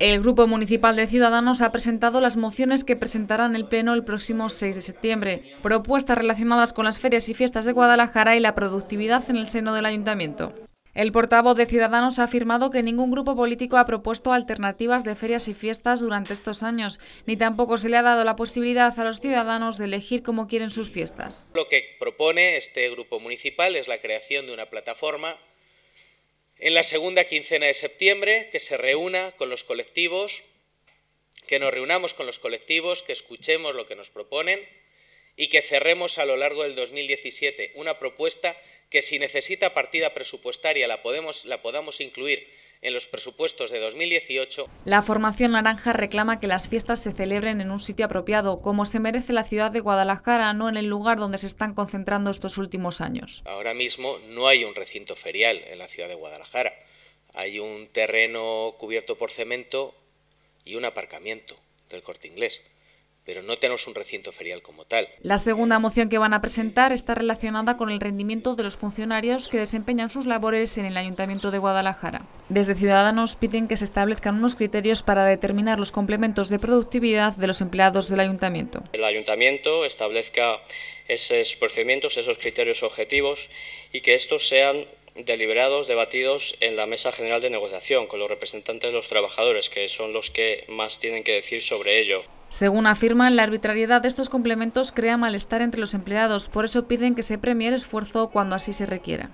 El Grupo Municipal de Ciudadanos ha presentado las mociones que presentará en el Pleno el próximo 6 de septiembre, propuestas relacionadas con las ferias y fiestas de Guadalajara y la productividad en el seno del Ayuntamiento. El portavoz de Ciudadanos ha afirmado que ningún grupo político ha propuesto alternativas de ferias y fiestas durante estos años, ni tampoco se le ha dado la posibilidad a los ciudadanos de elegir cómo quieren sus fiestas. Lo que propone este grupo municipal es la creación de una plataforma en la segunda quincena de septiembre, que se reúna con los colectivos, que nos reunamos con los colectivos, que escuchemos lo que nos proponen y que cerremos a lo largo del 2017 una propuesta que si necesita partida presupuestaria la, podemos, la podamos incluir en los presupuestos de 2018. La formación naranja reclama que las fiestas se celebren en un sitio apropiado, como se merece la ciudad de Guadalajara, no en el lugar donde se están concentrando estos últimos años. Ahora mismo no hay un recinto ferial en la ciudad de Guadalajara. Hay un terreno cubierto por cemento y un aparcamiento del corte inglés pero no tenemos un recinto ferial como tal. La segunda moción que van a presentar está relacionada con el rendimiento de los funcionarios que desempeñan sus labores en el Ayuntamiento de Guadalajara. Desde Ciudadanos piden que se establezcan unos criterios para determinar los complementos de productividad de los empleados del Ayuntamiento. El Ayuntamiento establezca esos procedimientos, esos criterios objetivos y que estos sean deliberados, debatidos en la mesa general de negociación con los representantes de los trabajadores, que son los que más tienen que decir sobre ello. Según afirman, la arbitrariedad de estos complementos crea malestar entre los empleados, por eso piden que se premie el esfuerzo cuando así se requiera.